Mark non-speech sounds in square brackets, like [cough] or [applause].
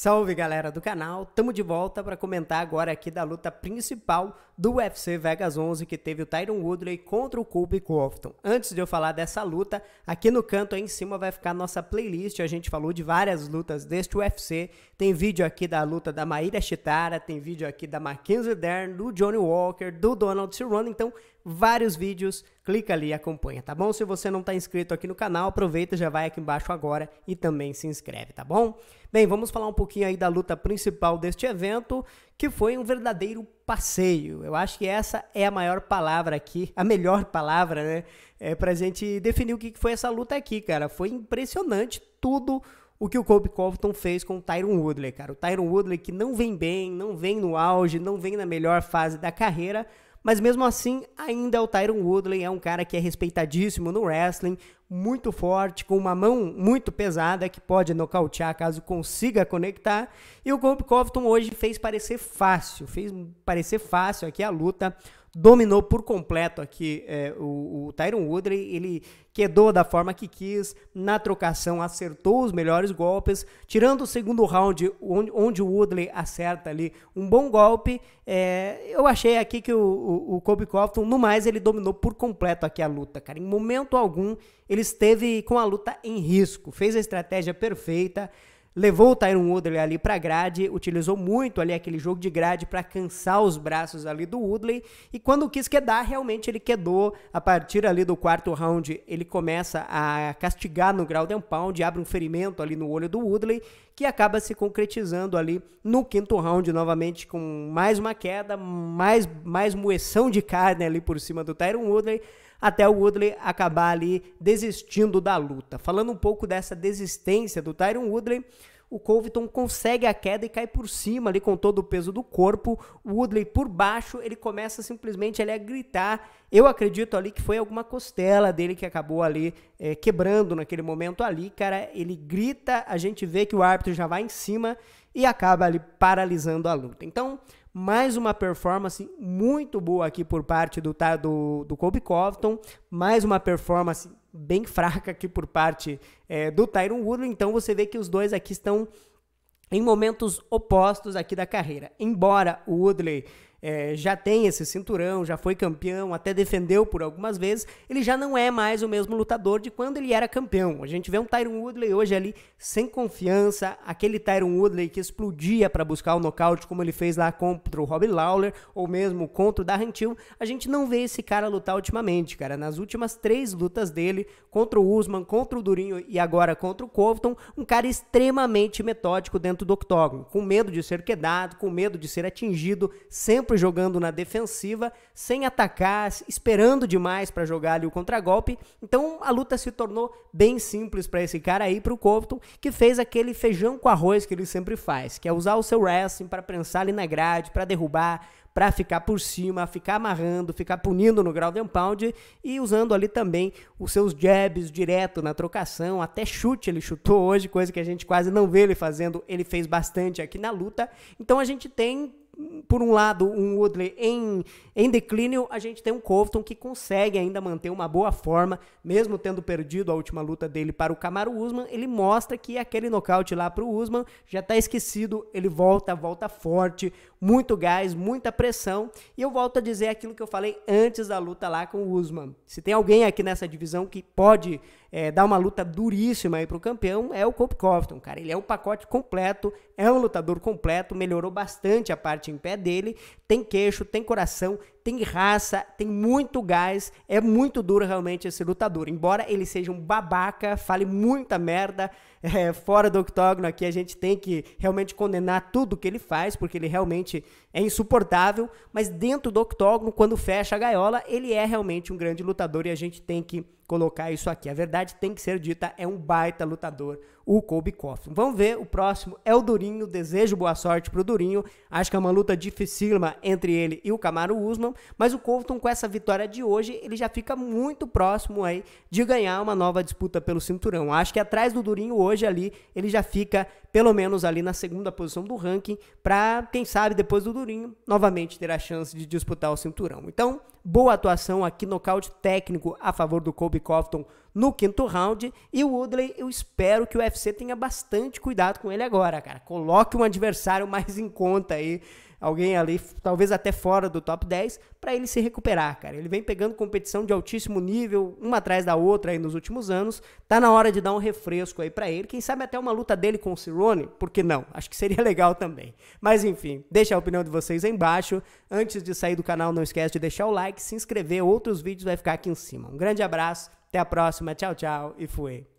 Salve galera do canal, tamo de volta para comentar agora aqui da luta principal do UFC Vegas 11 que teve o Tyron Woodley contra o Colby Cofton. Antes de eu falar dessa luta, aqui no canto aí em cima vai ficar nossa playlist, a gente falou de várias lutas deste UFC, tem vídeo aqui da luta da Maíra Chitara, tem vídeo aqui da Mackenzie Dern, do Johnny Walker, do Donald Cerrone, então vários vídeos, clica ali e acompanha, tá bom? Se você não está inscrito aqui no canal, aproveita, já vai aqui embaixo agora e também se inscreve, tá bom? Bem, vamos falar um pouquinho aí da luta principal deste evento, que foi um verdadeiro passeio. Eu acho que essa é a maior palavra aqui, a melhor palavra, né? É pra gente definir o que foi essa luta aqui, cara. Foi impressionante tudo o que o Kobe Covington fez com o Tyron Woodley, cara. O Tyron Woodley que não vem bem, não vem no auge, não vem na melhor fase da carreira, mas mesmo assim, ainda é o Tyron Woodley, é um cara que é respeitadíssimo no wrestling, muito forte, com uma mão muito pesada que pode nocautear caso consiga conectar. E o Colby Covington hoje fez parecer fácil, fez parecer fácil aqui a luta, dominou por completo aqui é, o, o Tyron Woodley, ele quedou da forma que quis, na trocação acertou os melhores golpes, tirando o segundo round, onde, onde o Woodley acerta ali um bom golpe, é, eu achei aqui que o, o, o Kobe Cofton, no mais, ele dominou por completo aqui a luta, cara, em momento algum ele esteve com a luta em risco, fez a estratégia perfeita, levou o Tyron Woodley ali para grade, utilizou muito ali aquele jogo de grade para cansar os braços ali do Woodley e quando quis quedar, realmente ele quedou. A partir ali do quarto round, ele começa a castigar no ground and pound, abre um ferimento ali no olho do Woodley que acaba se concretizando ali no quinto round, novamente com mais uma queda, mais, mais moeção de carne ali por cima do Tyron Woodley, até o Woodley acabar ali desistindo da luta. Falando um pouco dessa desistência do Tyron Woodley, o Covington consegue a queda e cai por cima ali com todo o peso do corpo. O Woodley por baixo, ele começa simplesmente ali a gritar. Eu acredito ali que foi alguma costela dele que acabou ali é, quebrando naquele momento ali, cara. Ele grita, a gente vê que o árbitro já vai em cima e acaba ali paralisando a luta. Então, mais uma performance muito boa aqui por parte do, tá, do, do Colby Covington, mais uma performance bem fraca aqui por parte é, do Tyron Woodley. Então você vê que os dois aqui estão em momentos opostos aqui da carreira. Embora o Woodley é, já tem esse cinturão, já foi campeão, até defendeu por algumas vezes, ele já não é mais o mesmo lutador de quando ele era campeão. A gente vê um Tyron Woodley hoje ali sem confiança, aquele Tyron Woodley que explodia para buscar o nocaute, como ele fez lá contra o Rob Lawler, ou mesmo contra o Darren Till, a gente não vê esse cara lutar ultimamente, cara. Nas últimas três lutas dele, contra o Usman, contra o Durinho e agora contra o Covington, um cara extremamente metódico dentro do octógono, com medo de ser quedado, com medo de ser atingido, sempre sempre jogando na defensiva, sem atacar, esperando demais para jogar ali o contragolpe. Então a luta se tornou bem simples para esse cara aí, para o Covington, que fez aquele feijão com arroz que ele sempre faz, que é usar o seu wrestling para prensar ali na grade, para derrubar, para ficar por cima, ficar amarrando, ficar punindo no ground and pound e usando ali também os seus jabs direto na trocação, até chute ele chutou hoje, coisa que a gente quase não vê ele fazendo, ele fez bastante aqui na luta. Então a gente tem por um lado, um Woodley em, em declínio, a gente tem um Covington que consegue ainda manter uma boa forma, mesmo tendo perdido a última luta dele para o Camaro Usman, ele mostra que aquele nocaute lá para o Usman já está esquecido, ele volta, volta forte, muito gás, muita pressão, e eu volto a dizer aquilo que eu falei antes da luta lá com o Usman. Se tem alguém aqui nessa divisão que pode é, dar uma luta duríssima aí para o campeão é o Kobe Covington, cara. Ele é um pacote completo, é um lutador completo, melhorou bastante a parte em pé dele, tem queixo, tem coração, tem raça, tem muito gás, é muito duro realmente esse lutador. Embora ele seja um babaca, fale muita merda [laughs] é, fora do octógono aqui, a gente tem que realmente condenar tudo que ele faz, porque ele realmente é insuportável, mas dentro do octógono, quando fecha a gaiola, ele é realmente um grande lutador e a gente tem que colocar isso aqui. A verdade tem que ser dita, é um baita lutador, o Kobe Coffin. Vamos ver, o próximo é o Durinho, desejo boa sorte pro Durinho. Acho que é uma luta dificílima entre ele e o Camaro Usman, mas o Colton com essa vitória de hoje, ele já fica muito próximo aí de ganhar uma nova disputa pelo cinturão. Acho que atrás do Durinho hoje ali, ele já fica pelo menos ali na segunda posição do ranking para quem sabe depois do Durinho novamente ter a chance de disputar o cinturão. Então, boa atuação aqui, nocaute técnico a favor do Colby Cofton no quinto round. E o Woodley, eu espero que o UFC tenha bastante cuidado com ele agora, cara. Coloque um adversário mais em conta aí, alguém ali, talvez até fora do top 10, para ele se recuperar, cara. Ele vem pegando competição de altíssimo nível, uma atrás da outra aí nos últimos anos. Tá na hora de dar um refresco aí para ele. Quem sabe até uma luta dele com o Cerrone, por que não? Acho que seria [laughs] legal também. Mas enfim, deixa a opinião de vocês aí embaixo. Antes de sair do canal, não esquece de deixar o like like, se inscrever, outros vídeos vai ficar aqui em cima. Um grande abraço, até a próxima, tchau, tchau e fui.